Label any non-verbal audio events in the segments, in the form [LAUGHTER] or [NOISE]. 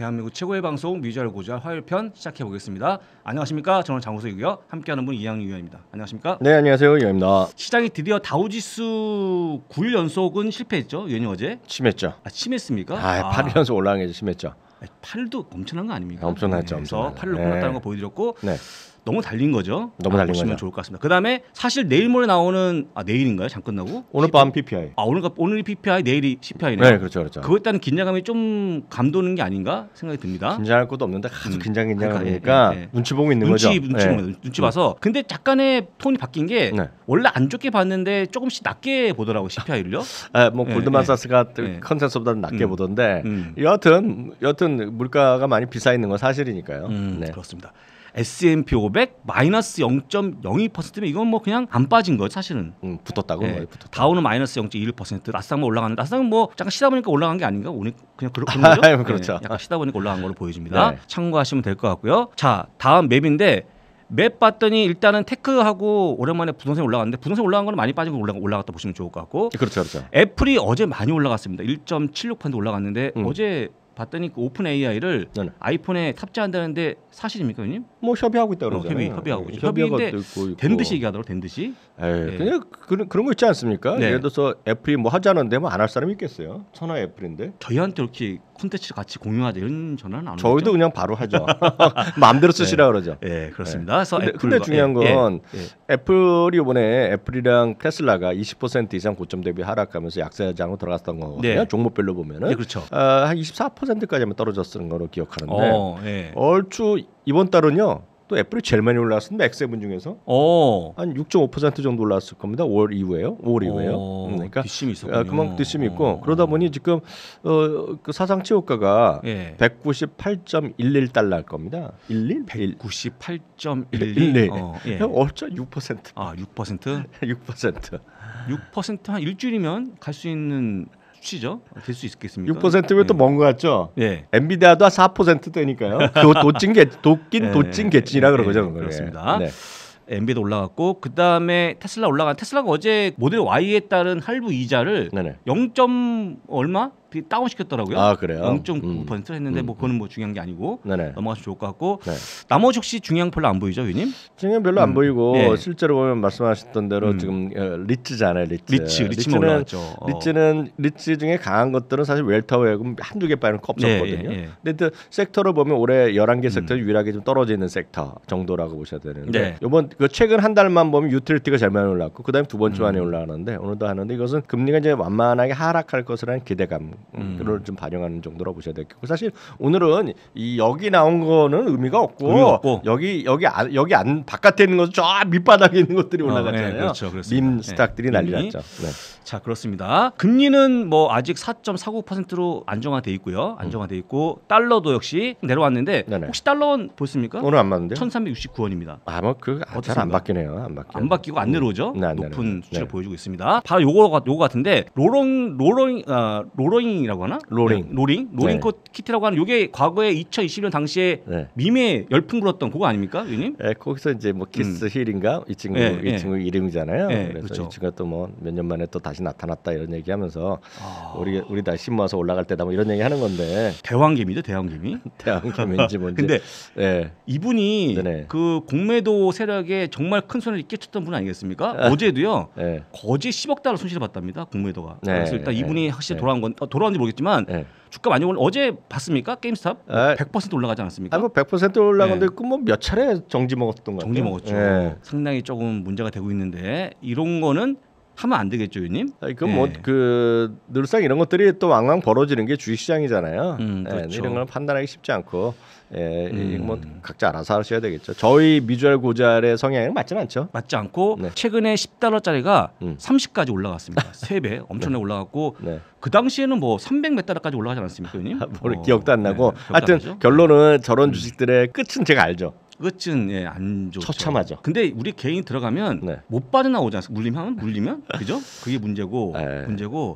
대한민국 최고의 방송 뮤지컬 고자 화요일 편 시작해 보겠습니다. 안녕하십니까? 저는 장우석이고요. 함께하는 분 이양희 위원입니다. 안녕하십니까? 네, 안녕하세요. 이양입니다. 시장이 드디어 다우지수 9일 연속은 실패했죠. 위원이 어제 심했죠. 아, 심했습니까? 아, 8일 아. 연속 올라간 게 심했죠. 팔도 엄청난 거 아닙니까? 엄청났죠. 그 엄청나죠. 팔을 네. 골랐다는 네. 거 보여드렸고 네. 너무 달린 거죠. 너무 달린 거죠. 좋을 것 같습니다. 그다음에 사실 내일 모레 나오는 아 내일인가요? 잠 끝나고 오늘 밤 PPI. 아 오늘 오늘이 PPI 내일이 CPI네요. 네, 그렇죠, 그렇죠. 그거에 따른 긴장감이 좀 감도는 게 아닌가 생각이 듭니다. 긴장할 것도 없는데 아주 음. 긴장 긴장하니까 그러니까, 예, 예, 예, 눈치 보고 있는 눈치, 거죠. 눈치 예. 눈치 눈치 음. 봐서 근데 약간의 톤이 바뀐 게 네. 원래 안 좋게 봤는데 조금씩 낮게 보더라고 CPI를요. 아, 뭐 예, 골드만사스가 컨센서보다는 낮게 음. 보던데 음. 여튼여튼 물가가 많이 비싸 있는 건 사실이니까요. 음, 네. 그렇습니다. S&P 500 마이너스 0.02%면 이건 뭐 그냥 안 빠진 거예요 사실은. 음, 붙었다고. 네. 붙었다. 다우는 마이너스 0.21%, 나스닥만 올라갔는데 나스닥은 뭐 잠깐 쉬다 보니까 올라간 게 아닌가 오늘 그냥 그러, 그런 [LAUGHS] 거죠. 네, 그렇죠. 예, 약간 쉬다 보니까 올라간 걸로 보여집니다. 네. 참고하시면 될 것 같고요. 자 다음 맵인데 맵 봤더니 일단은 테크하고 오랜만에 부동산 이 올라갔는데 부동산 올라간 거는 많이 빠진거 올라, 올라갔다 보시면 좋을 것 같고 그렇죠 그렇죠 애플이 어제 많이 올라갔습니다 1.76% 올라갔는데 음. 어제 봤더니 그 오픈 AI를 네. 아이폰에 탑재한다는데 사실입니까, 형님? 뭐 협의하고 있다 어, 그러잖아요. 협의, 협의하고 예, 있죠. 협의인데 된 듯이 얘기하더라고, 된 듯이. 에이, 예. 그냥 예. 그런 그런 거 있지 않습니까? 네. 예를 들어서 애플이 뭐 하자는데 뭐안할 사람이 있겠어요? 천하 애플인데. 저희한테 이렇게 콘텐츠 같이 공유하자 이런 전화는 안 오죠. 저희도 오죠 그냥 바로 하죠. [LAUGHS] [LAUGHS] 마음대로 쓰시라 네. 그러죠. 예, 네, 그렇습니다. 예. 그래서 근데, 근데 중요한 건 애플이 이번에 애플이랑 테슬라가 20% 이상 고점 대비 하락하면서 약세장으로 들어갔던 거거든요. 네. 종목별로 보면은. 네, 그렇죠. 아, 한 24%까지 하면 떨어졌던 거로 기억하는데 어, 얼추 이번 달은요. 또 애플이 제일 많이 올라왔습니다. X7 중에서 어. 한6.5% 정도 올라왔을 겁니다. 5월 이후에요. 5월 이후에요. 어, 음, 그러니까 뒷심이 있었 아, 그만큼 뒷심이 있고 어. 그러다 보니 지금 어, 그 사상 최고가가 예. 198.11 달러 할 겁니다. 11? 198.11. 네. 어, 예. 어쩌 6%. 아 6%? 6%. 6%한 일주일이면 갈 수 있는 수치죠? 될 수 있겠습니까? 6%면 또먼 예. 것 같죠? 예. 엔비디아도 4되니까요그 도찐개 도낀 예. 도찐개찐이라 예. 그러죠, 그렇습니다. 네. 엔비도 올라갔고 그 다음에 테슬라 올라간 테슬라가 어제 모델 Y에 따른 할부 이자를 네네. 0. 얼마 다운 시켰더라고요. 아 그래요? 0.9% 음. 했는데 뭐그는뭐 음, 음. 뭐 중요한 게 아니고 네네. 넘어가서 좋을 것 같고 네. 나머지 혹시 중요한 별로 안 보이죠, 위님? 중요한 별로 음. 안 보이고 네. 실제로 보면 말씀하셨던 대로 음. 지금 어, 리츠잖아요, 리츠. 리츠, 리츠 는 어. 리츠는 리츠 중에 강한 것들은 사실 웰터웨고 한두 개 빠는 컵없거든요 네, 예, 예, 예. 근데 섹터로 보면 올해 11개 섹터 유일하게 좀 떨어지는 섹터 정도라고 보셔야 되는데 네. 이번 그 최근 한 달만 보면 유틸리티가 제일 많이 올랐고 그다음두 번째 많이 올라가는데 오늘도 하는데 이것은 금리가 이제 완만하게 하락할 것이라는 기대감 음. 음. 좀 반영하는 정도라고 보셔야 되겠고 사실 오늘은 이 여기 나온 거는 의미가 없고, 의미 없고. 여기 여기 안 여기 안 바깥에 있는 것저 아, 밑바닥에 있는 것들이 어, 올라갔잖아요. 어, 네, 그렇죠, 그렇습니다. 밈 네, 스탁들이 네. 난리 났죠. 네. 자 그렇습니다. 금리는 뭐 아직 4.49%로 안정화돼 있고요. 안정화돼 음. 있고 달러도 역시 내려왔는데 네네. 혹시 달러원 보십니까? 오늘 안 맞는데? 1,369원입니다. 아마 그잘안 아, 바뀌네요. 안 바뀌. 안 바뀌고 안 음. 내려오죠. 네, 높은 수치를 네. 보여주고 있습니다. 바로 요거 요거 같은데 로롱 로롱 아, 로롱 로링이라고 하나? 로링. 네, 로링? 로링 네. 키트라고 하는 요게 과거에 2 0 2 0년 당시에 네. 밈에 열풍 불었던 그거 아닙니까? 위님? 네, 거기서 이제 뭐 키스 음. 힐인가 이 친구 네, 이 네. 친구 이름이잖아요. 네, 그래서 그렇죠. 이 친구가 또 뭐 몇 년 만에 또 다시 나타났다 이런 얘기 하면서 아... 우리 우리 다시 모아서 올라갈 때다 뭐 이런 얘기 하는 건데. 대왕김이죠대왕김이대왕김미인지 [LAUGHS] 뭔지. 근데 네. 이분이 네네. 그 공매도 세력에 정말 큰 손을 끼쳤던 분 아니겠습니까? 아. 어제도요. 거지 10억 달러 손실을 봤답니다. 공매도가. 그래서 일단 이분이 확실히 돌아온 건 어, 돌아 돌아왔는지 모르겠지만 네. 주가 많이 올라 어제 봤습니까? 게임스탑 아, 100% 예. 올라가지 않았습니까? 아뭐 100% 올라가는데 예. 네. 뭐몇 차례 정지 먹었던 거 정지 먹었죠. 네. 상당히 조금 문제가 되고 있는데 이런 거는 하면 안 되겠죠, 유님? 아, 뭐 그 뭐 그 늘상 이런 것들이 또 왕왕 벌어지는 게 주식 시장이잖아요. 음, 그렇죠. 이런 걸 판단하기 쉽지 않고 예, 뭐 음. 뭐 각자 알아서 하셔야 되겠죠. 저희 미주얼 고자의 성향에는 맞진 않죠. 맞지 않고 네. 최근에 10달러짜리가 음. 30까지 올라갔습니다. 3배 [LAUGHS] 엄청나게 네. 올라갔고 네. 그 당시에는 뭐 300몇 달러까지 올라가지 않았습니까, 형님? 모르 아, 어, 기억도 안 나고. 네, 기 하여튼 안 결론은 음. 저런 음. 주식들의 끝은 제가 알죠. 끝은 예, 안 좋죠. 처참하죠. 근데 우리 개인 이 들어가면 네. 못 빠져나오지 않습니까? 물리면 물리면 그죠? 그게 문제고 네. 문제고.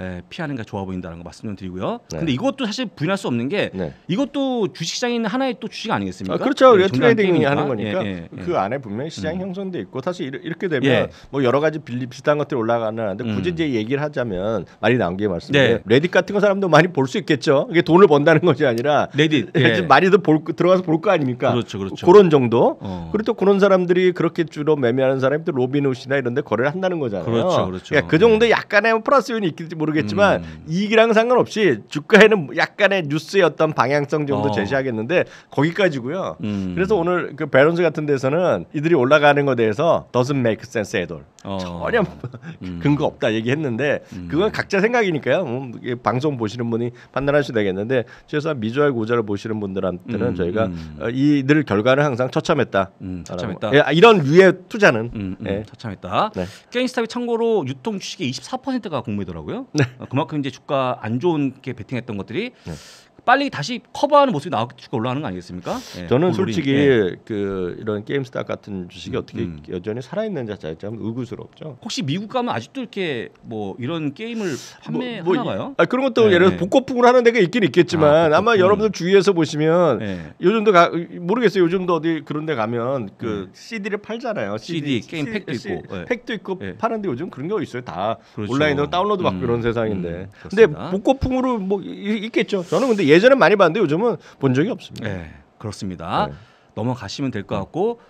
예, 피하는 게 좋아 보인다는 거 말씀드리고요. 네. 근데 이것도 사실 부인할 수 없는 게 네. 이것도 주식시장에 있는 하나의 또 주식 아니겠습니까? 아, 그렇죠. 예, 트레이딩이 하는 거니까 예, 예, 예, 그 안에 분명히 시장 음. 형성돼 있고 사실 이렇게 되면 예. 뭐 여러 가지 빌리 비슷한 것들이 올라가는데 음. 굳이 음. 이제 얘기를 하자면 많이 나온 게말씀이에 네. 레딧 같은 거 사람도 많이 볼 수 있겠죠. 이게 돈을 번다는 것이 아니라 레딧 [LAUGHS] 많이들 볼 들어가서 볼 거 아닙니까? 그렇죠, 그렇죠. 그런 정도. 어. 그리고 또 그런 사람들이 그렇게 주로 매매하는 사람들 로빈훗시나 이런데 거래를 한다는 거잖아요. 그렇죠, 그렇죠. 그러니까 그 정도 음. 약간의 플러스 요인이 있겠지 모르. 모르겠지만 음. 이익이랑 상관없이 주가에는 약간의 뉴스의 어떤 방향성 정도 어. 제시하겠는데 거기까지고요. 음. 그래서 오늘 그베런스 같은 데서는 이들이 올라가는 거에 대해서 doesn't make sense at all. 어. 전혀 뭐 음. [LAUGHS] 근거 없다 얘기했는데 음. 그건 각자 생각이니까요. 음, 방송 보시는 분이 판단하셔야 되겠는데 최소한 미주알 고자를 보시는 분들한테는 음, 저희가 어, 이들 결과를 항상 처참했다. 처참했다. 예, 아, 이런 유의 투자는 예. 처참했다. 네. 게임스탑이 참고로 유통 주식의 24%가 공모이더라고요. 네. 어, 그만큼 이제 주가 안 좋은 게 베팅했던 것들이 네. 빨리 다시 커버하는 모습이 나올 주가 올라가는 거 아니겠습니까? 예, 저는 솔직히 예. 그 이런 게임스타 같은 주식이 음, 어떻게 음. 여전히 살아있는 자체가 참 의구스럽죠. 혹시 미국 가면 아직도 이렇게 뭐 이런 게임을 판매하나봐요? 뭐, 뭐, 아 그런 것도 예. 예를 들어 네. 복고풍을 하는 데가 있긴 있겠지만 아, 마 여러분들 주위에서 보시면 네. 요즘도 가, 모르겠어요. 요즘도 어디 그런 데 가면 그 음. CD를 팔잖아요. CD, CD 게임 C, 팩도 있고 C, 팩도 있고 파는데 요즘 그런 게 있어요. 다 그렇죠. 온라인으로 다운로드 받고 음, 이런 세상인데. 음, 근데 복고풍으로 뭐 있겠죠. 저는 근데 예 예전엔 많이 봤는데 요즘은 본 적이 없습니다. 네, 그렇습니다. 네. 넘어가시면 될것 음. 같고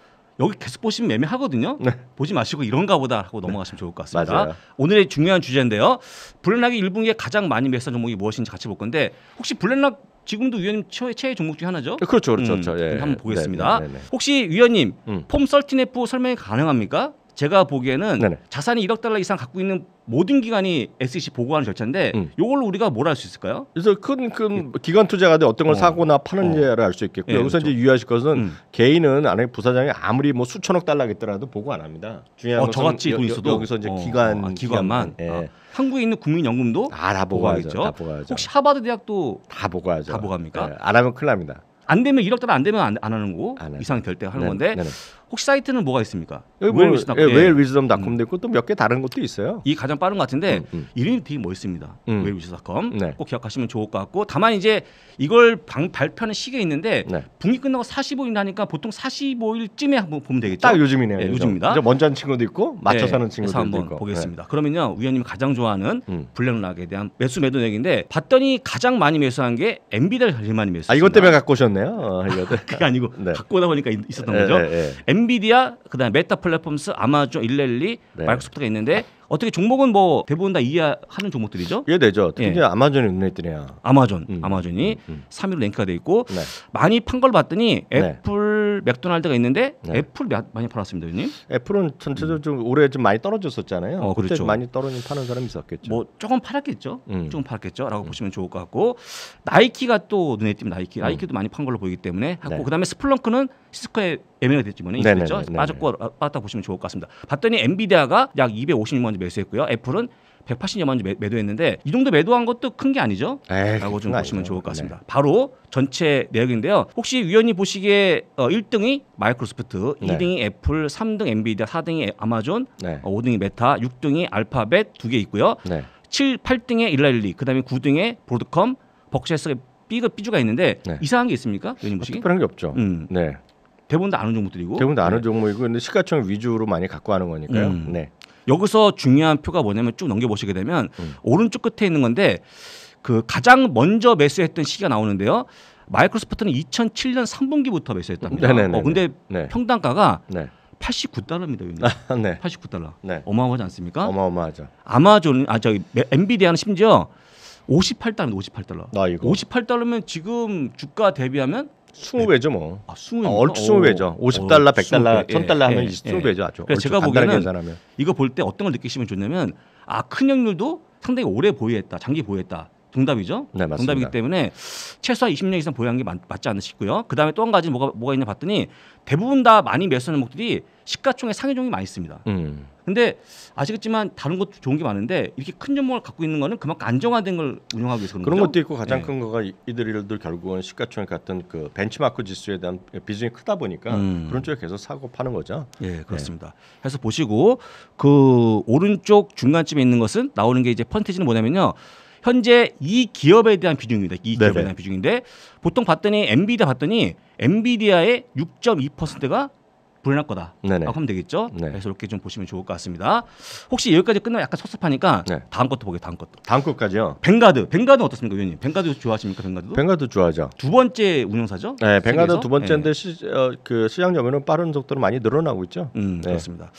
여기 계속 보시면 매매하거든요 네. 보지 마시고 이런가 보다 하고 넘어가시면 좋을 것 같습니다. 맞아요. 오늘의 중요한 주제인데요. 블랙락이 1분기에 가장 많이 매수한 종목이 무엇인지 같이 볼 건데 혹시 블랙락 지금도 위원님 최, 최애 종목 중에 하나죠? 네, 그렇죠. 그렇죠. 음, 그렇죠. 예. 한번 예. 보겠습니다. 네네. 네, 네, 혹시 위원님 음. 폼 썰틴 F 설명이 가능합니까? 제가 보기에는 네네. 자산이 1억 달러 이상 갖고 있는 모든 기관이 SEC 보고하는 절차인데 음. 이걸로 우리가 뭘알수 있을까요? 그래서 큰, 큰 예. 기관 투자가 돼 어떤 걸 어. 사거나 파는지를 어. 알수 있겠고 네, 예, 여기서 그렇죠. 이제 유의하실 것은 음. 개인은 안에 부사장이 아무리 뭐 수천억 달러가 있더라도 보고 안 합니다. 중요한 어, 것은 저같이 돈 있어도 여기서 이제 어, 아, 기관 아, 기관만 기관, 예. 아, 한국에 있는 국민연금도 아, 다 보고 하죠다 보고 하죠. 혹시 하버드 대학도 다 보고 하죠. 다 보고 합니까? 네, 예, 안 하면 큰일 납니다. 안 되면 1억 달러 안 되면 안, 안 하는 거고 안 이상 결대하는 네, 건데 네, 네. 혹시 사이트는 뭐가 있습니까? 웨일위즈닷컴. 예, 뭐, 웨일닷컴도 예, 예. 있고 또 몇 개 다른 것도 있어요. 이 가장 빠른 것 같은데 음, 음. 이름이 되게 멋있습니다. 웨일위즈닷컴 음. 네. 꼭 기억하시면 좋을 것 같고 다만 이제 이걸 방, 발표하는 시기에 있는데 네. 분기 끝나고 45일 하니까 보통 45일쯤에 한번 보면 되겠죠. 딱 요즘이네요. 네, 요즘입니다. 먼저 한 친구도 있고 맞춰 사는 친구도 한번 있고. 보겠습니다. 네. 그러면요 우연님 가장 좋아하는 음. 블랙락에 대한 매수 매도 내기인데 봤더니 가장 많이 매수한 게 엔비달 제일 많이 매수. 아 이것 때문에 갖고 오셨네요. 어, [LAUGHS] 그게 아니고 네. 갖고 오다 보니까 있었던 거죠. 에, 에, 에. 엔비디아, 그다음에 메타 플랫폼스, 아마존, 일렐리, 네. 마이크로소프트가 있는데 어떻게 종목은 뭐 대부분 다 이해하는 종목들이죠? 이해되죠. 예. 특히 예. 아마존이 눈에띄네요. 아마존, 음. 아마존이 음, 음. 3위로 랭크가 돼 있고 네. 많이 판 걸 봤더니 네. 애플, 네. 맥도날드가 있는데 네. 애플 많이 팔았습니다, 위님. 애플은 전체적으로 음. 좀 올해 좀 많이 떨어졌었잖아요. 어, 그렇죠. 많이 떨어진 파는 사람이 있었겠죠. 뭐 조금 팔았겠죠. 음. 조금 팔았겠죠라고 음. 보시면 좋을 것 같고 나이키가 또 눈에 띄면 나이키, 나이키도 많이 판 걸로 보이기 때문에 했고 네. 그다음에 스플렁크는 시스코에 애매가 됐지만 있죠. 빠졌고 빠졌다 보시면 좋을 것 같습니다. 봤더니 엔비디아가 약 256만 원주 매수했고요. 애플은 180여만 원주 매도했는데 이 정도 매도한 것도 큰 게 아니죠? 에이, 라고 좀 보시면 아니죠. 좋을 것 같습니다. 네. 바로 전체 내역인데요. 혹시 위원님 보시기에 어, 1등이 마이크로소프트, 네. 2등이 애플, 3등 엔비디아, 4등이 아마존, 네. 어, 5등이 메타, 6등이 알파벳 두 개 있고요. 네. 7, 8등에 일라일리, 그다음에 9등에 브로드컴, 벅시에스가 B급 B주가 있는데 네. 이상한 게 있습니까? 위원님 보시기? 아, 특별한 게 없죠. 음. 네. 대부분 다 아는 종목들이고 대부분 다 아는 네. 종목이고 근데 시가총 위주로 많이 갖고 하는 거니까요. 음. 네. 여기서 중요한 표가 뭐냐면 쭉 넘겨보시게 되면 음. 오른쪽 끝에 있는 건데 그 가장 먼저 매수했던 시기가 나오는데요. 마이크로소프트는 2007년 3분기부터 매수했답니다. 네, 네, 네, 어, 근데 네. 평단가가 네. 89달러입니다. 아, 네. 89달러. 네. 어마어마하지 않습니까? 어마어마하죠. 아마존 아 저기 엔비디아는 심지어 58달러, 58달러. 아, 이거. 58달러면 지금 주가 대비하면 2 0 배죠 뭐. 아, 20배. 아, 얼추 스무 배죠. 오십 달러, 백 달러, 0 달러 하면 예, 예, 예, 스무 배죠 아주. 그래서 제가 보기에는 계산하면. 이거 볼 때 어떤 걸 느끼시면 좋냐면 아큰 확률도 상당히 오래 보유했다, 장기 보유했다. 정답이죠. 네, 맞습니다. 정답이기 때문에 최소한 20년 이상 보유한 게 맞, 지 않나 싶고요. 그다음에 또 한 가지 뭐가 뭐가 있냐 봤더니 대부분 다 많이 매수하는 목들이 시가총액 상위 종이 많이 있습니다. 음. 근데 아시겠지만 다른 것도 좋은 게 많은데 이렇게 큰 종목을 갖고 있는 거는 그만큼 안정화된 걸 운영하기 위해서 그런, 그런 그렇죠? 것도 있고 가장 네. 큰 거가 이들이들 결국은 시가총액 같은 그 벤치마크 지수에 대한 비중이 크다 보니까 음. 그런 쪽에 계속 사고 파는 거죠. 예, 네. 그렇습니다. 네. 해서 보시고 그 오른쪽 중간쯤에 있는 것은 나오는 게 이제 펀티지는 뭐냐면요. 현재 이 기업에 대한 비중입니다. 이 기업에 네네. 대한 비중인데 보통 봤더니 엔비디아 봤더니 엔비디아의 6.2%가 불어날 거다. 네네. 라고 하면 되겠죠. 네 그래서 이렇게 좀 보시면 좋을 것 같습니다. 혹시 여기까지 끝나면 약간 섭섭하니까 네. 다음 것도 보게 다음 것도. 다음 것까지요. 벵가드. 벵가드 어떻습니까, 위원님? 벵가드 좋아하십니까, 벵가드? 벵가드 좋아하죠. 두 번째 운영사죠. 네, 벵가드 두 번째인데 네. 시, 어, 그 시장 점유는 빠른 속도로 많이 늘어나고 있죠. 음, 네. 그렇습니다.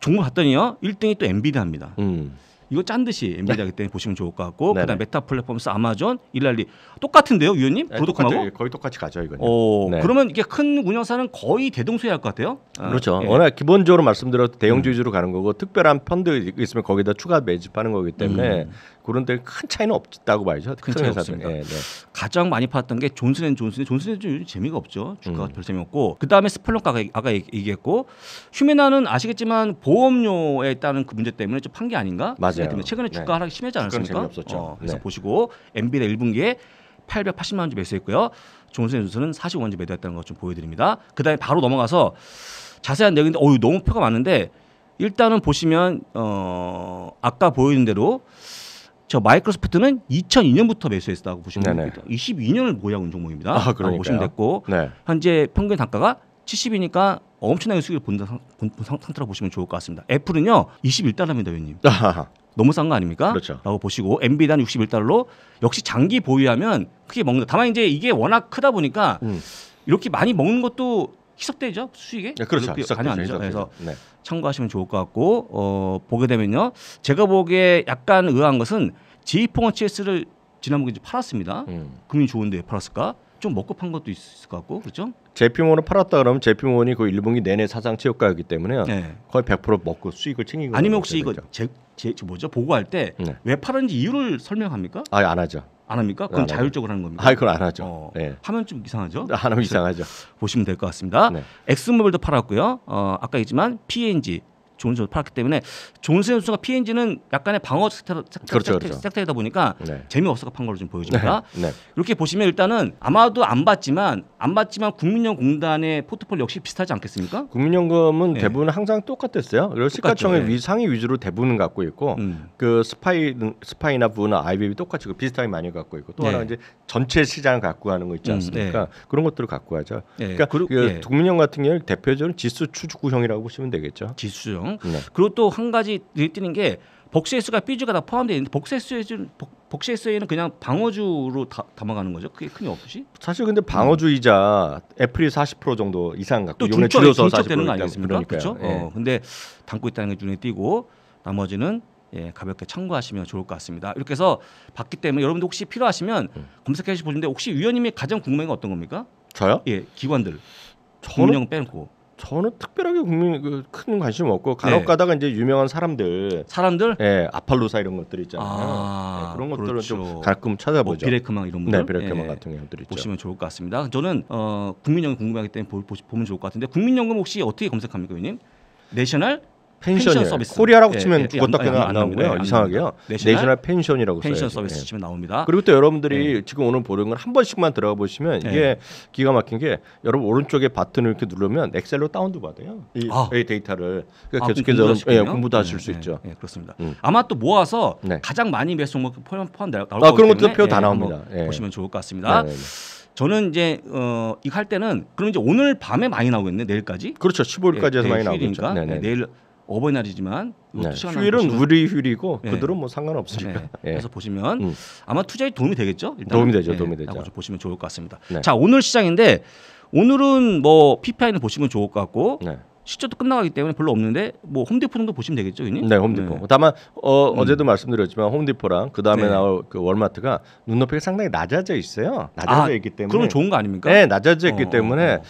종목 봤더니요, 1등이 또 엔비디아입니다. 음. 이거 짠 듯이 엔비디아 네. 그때 보시면 좋을 것 같고 네네. 그다음 메타 플랫폼스 아마존 일랄리 똑같은데요, 위원님? 브로드컴하고 네, 거의 똑같이 가죠 이거는. 오, 네. 그러면 이게 큰 운영사는 거의 대동소이할 것 같아요. 아, 그렇죠. 예. 워낙 기본적으로 말씀드려 음. 대형주 위주로 가는 거고 특별한 펀드 있으면 거기다 추가 매집하는 거기 때문에 음. 그런 데는 큰 차이는 없다고 봐야죠. 큰, 큰 회사들. 네, 네. 가장 많이 팔았던 게 존슨앤 존슨. 존슨앤 재미가 없죠. 주가가 음. 별 재미없고 그 다음에 스펠렁크 아까, 아까 얘기했고 휴메나는 아시겠지만 보험료에 따른 그 문제 때문에 좀판게 아닌가? 맞아요. 최근에 주가 네. 하락이 심하지 않았습니까? 어, 그래서 네. 보시고 엔비디아 1분기에 880만 원주 매수했고요. 존슨 앤 존슨은 45만 원주 매도했다는 것좀 보여드립니다. 그다음에 바로 넘어가서 자세한 내용인데 어유 너무 표가 많은데 일단은 보시면 어 아까 보여준 대로 저 마이크로소프트는 2002년부터 매수했다고 보시면 됩니다. 22년을 보유한 종목입니다. 아, 그러니 보시면 됐고 네. 현재 평균 단가가 70이니까 엄청나게 수익을 본다 상, 본, 상, 태로 보시면 좋을 것 같습니다. 애플은요 21달러입니다, 위원님. 너무 싼 거 아닙니까? 그렇죠. 라고 보시고 엔비단 61달러로 역시 장기 보유하면 크게 먹는다. 다만 이제 이게 워낙 크다 보니까 음. 이렇게 많이 먹는 것도 희석되죠 수익에 네, 그렇죠 희석되죠, 아니죠 희석되죠. 그래서 네. 참고하시면 좋을 것 같고 어, 보게 되면요 제가 보기에 약간 의아한 것은 제이펑어 c 스를 지난번에 팔았습니다 음. 금이 좋은데 팔았을까 좀 먹고 판 것도 있을 것 같고 그렇죠 제피몬을 팔았다 그러면 제피몬이 그 일본기 내내 사상 최고가였기 때문에 네. 거의 100% 먹고 수익을 챙긴 거 아니면 혹시 이거 제, 제 뭐죠 보고할 때왜 네. 팔았는지 이유를 설명합니까 아안 하죠 안 합니까? 그럼 안 자율적으로 하는 겁니다 아, 그걸 안 하죠. 어, 네. 예. 하면 좀 이상하죠. 하면 아, 이상하죠. 보시면 될 것 같습니다. 엑스모빌도 네. 팔았고요. 어, 아까 얘기지만 PNG 좋은 점스 팔았기 때문에 존스 선수가 피엔지는 약간의 방어 세탁, 세탁, 그렇죠, 그렇죠. 다 보니까 네. 재미없어서 판 걸로 지 보여집니다. 네. 네. 이렇게 보시면 일단은 아마도 안 봤지만 안 봤지만 국민연금공단의 포트폴리오 역시 비슷하지 않겠습니까? 국민연금은 네. 대부분 항상 똑같았어요. 그리고 시가총액 네. 위 상위 위주로 대부분 갖고 있고 음. 그 스파이 스파이나 부나 아이비비 똑같이 그 비슷하게 많이 갖고 있고 또 네. 하나 이제 전체 시장 갖고 하는거 있지 음, 않습니까? 음, 그런 것들을 갖고 하죠. 그러니까 그, 예. 국민연금 같은 경우 는 대표적으로 지수 추축구형이라고 보시면 되겠죠. 지수형. 네. 그리고 또 한 가지 뛰는 게 복세스가 삐즈가 다 포함되어 있는데 복세스에 복세스에는 그냥 방어주로 다, 담아가는 거죠. 그게 큰게 없이? 사실 근데 방어주이자 애플이 40% 정도 이상 갖고 요번에 줄여서 40% 되는 거 아니겠습니까? 그렇죠. 예. 어, 근데 담고 있다는 게 눈에 띄고 나머지는 예, 가볍게 참고하시면 좋을 것 같습니다. 이렇게 해서 봤기 때문에 여러분도 혹시 필요하시면 음. 검색해 보시는데 혹시 위원님이 가장 궁금한 게 어떤 겁니까? 저요? 예, 기관들. 저는... 공룡 빼놓고. 저는 특별하게 국민 그 큰 관심 없고 네. 간혹 네. 가다가 이제 유명한 사람들 사람들 예 아팔로사 이런 것들 있잖아요 아, 네, 그런 것들을 그렇죠. 좀 가끔 찾아보죠 뭐 비레크망 이런 분들 네, 비레크망 예. 같은 경우들 보시면 좋을 것 같습니다 저는 어, 국민연금 궁금하기 때문에 보, 보면 좋을 것 같은데 국민연금 혹시 어떻게 검색합니까 위님 내셔널 펜션, 서비스. 코리아라고 예, 치면 예, 예, 죽었다 깨나 안, 안, 안 나오고요. 예, 이상하게요. 내셔널, 내 펜션이라고 써요. 펜션 써야지. 예. 서비스 치면 나옵니다. 그리고 또 여러분들이 예. 지금 오늘 보는 건한 번씩만 들어가 보시면 이게 기가 막힌 게 여러분 오른쪽에 버튼을 이렇게 누르면 엑셀로 다운도 받아요. 이, 아. 데이터를 그러니까 아, 계속해서 공부도, 여러분, 공부도 하실 수 있죠. 예, 그렇습니다. 음. 아마 또 모아서 네. 가장 많이 배송 한것 뭐 포함 포함 나올 아, 거기 그런 것도 표다 나옵니다. 보시면 좋을 것 같습니다. 네, 네, 네. 저는 이제 어, 이할 거 때는 그럼 이제 오늘 밤에 많이 나오겠네 내일까지. 그렇죠. 15일까지 해서 많이 나오니까 내일 어버이날이지만 네. 휴일은 우리 휴일이고 네. 그들은 뭐 상관없으니까. 네. 예. 그래서 보시면 음. 아마 투자에 도움이 되겠죠. 일단 도움이 되죠. 예. 도움이 되죠. 보시면 좋을 것 같습니다. 네. 자 오늘 시장인데 오늘은 뭐 PPI는 보시면 좋을 것 같고 네. 실제도 끝나가기 때문에 별로 없는데 뭐 홈디포 정도 보시면 되겠죠, 이니? 네, 홈디포. 네. 다만 어, 음. 어제도 말씀드렸지만 홈디포랑 그 다음에 네. 나올 그 월마트가 눈높이가 상당히 낮아져 있어요. 낮아져 아, 있기 때문에. 그러 좋은 거 아닙니까? 네, 낮아져 있기 어, 때문에 어.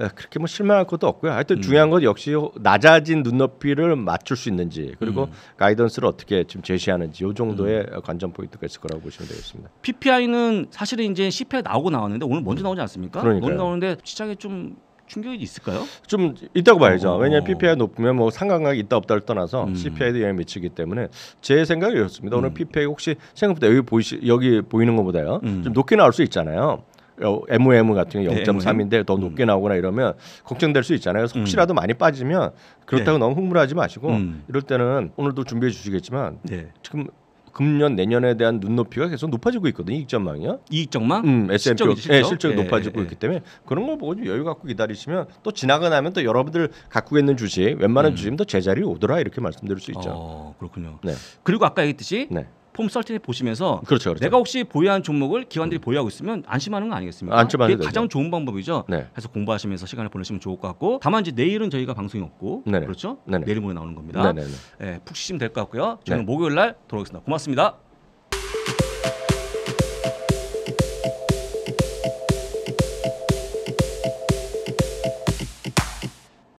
어. 그렇게 뭐 실망할 것도 없고요. 하여튼 음. 중요한 건 역시 낮아진 눈높이를 맞출 수 있는지 그리고 음. 가이던스를 어떻게 지금 제시하는지 요 정도의 음. 관전 포인트가 있을 거라고 보시면 되겠습니다. PPI는 사실은 이제 CPI 나오고 나왔는데 오늘 먼저 나오지 않습니까? 그러니까 나오는데 시장에 좀 충격이 있을까요? 좀 있다고 봐야죠. 어. 왜냐하면 PPI 높으면 뭐 상관각이 있다 없다를 떠나서 음. CPI도 영향 미치기 때문에 제 생각이 이렇습니다. 오늘 음. PPI 혹시 생각보다 여기 보이시 여기 보이는 것보다요 음. 좀 높게 나올 수 있잖아요. MOM 어, 같은 경우 0.3인데 네, 더 높게 음. 나오거나 이러면 걱정될 수 있잖아요. 그래서 음. 혹시라도 많이 빠지면 그렇다고 네. 너무 흥분하지 마시고 음. 이럴 때는 오늘도 준비해 주시겠지만 네. 지금 금년 내년에 대한 눈높이가 계속 높아지고 있거든요. 이익전망이요. 이익전망? 음, S&P 실적? 예, 실적이 예, 높아지고 예. 있기 때문에 그런 걸 보고 여유 갖고 기다리시면 또 지나가 나면 또 여러분들 갖고 있는 주식 웬만한 음. 주식도 제자리에 오더라 이렇게 말씀드릴 수 있죠. 어, 그렇군요. 네. 그리고 아까 얘기했듯이 네. 폼설정를 보시면서 그렇죠, 그렇죠. 내가 혹시 보유한 종목을 기관들이 보유하고 있으면 안심하는 거 아니겠습니까? 안심하는 게 가장 좋은 방법이죠. 네. 그래서 공부하시면서 시간을 보내시면 좋을 것 같고 다만 이제 내일은 저희가 방송이 없고 네네. 그렇죠? 네네. 내일 모레 나오는 겁니다. 네푹 예, 쉬시면 될 것 같고요. 저는 네. 목요일 날 돌아오겠습니다. 고맙습니다.